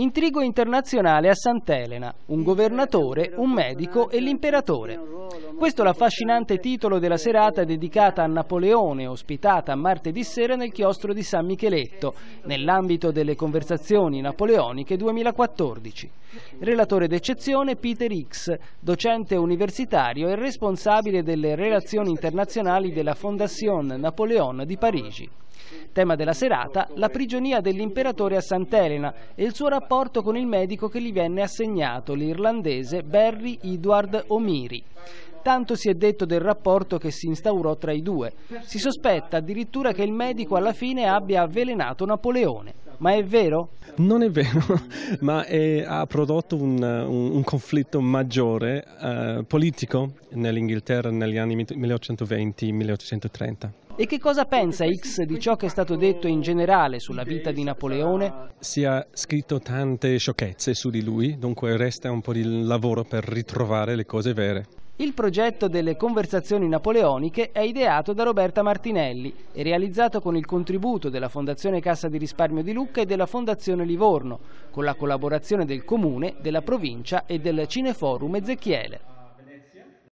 Intrigo internazionale a Sant'Elena, un governatore, un medico e l'imperatore. Questo è l'affascinante titolo della serata dedicata a Napoleone, ospitata martedì sera nel chiostro di San Micheletto, nell'ambito delle conversazioni napoleoniche 2014. Relatore d'eccezione Peter X, docente universitario e responsabile delle relazioni internazionali della Fondation Napoleon di Parigi. Tema della serata, la prigionia dell'imperatore a Sant'Elena e il suo rapporto con il medico che gli venne assegnato, l'irlandese Barry Edward O'Meary. Tanto si è detto del rapporto che si instaurò tra i due. Si sospetta addirittura che il medico alla fine abbia avvelenato Napoleone. Ma è vero? Non è vero, ma è, ha prodotto un, un, un conflitto maggiore eh, politico nell'Inghilterra negli anni 1820-1830. E che cosa pensa X di ciò che è stato detto in generale sulla vita di Napoleone? Si ha scritto tante sciocchezze su di lui, dunque resta un po' di lavoro per ritrovare le cose vere. Il progetto delle conversazioni napoleoniche è ideato da Roberta Martinelli e realizzato con il contributo della Fondazione Cassa di Risparmio di Lucca e della Fondazione Livorno, con la collaborazione del Comune, della Provincia e del Cineforum Ezechiele.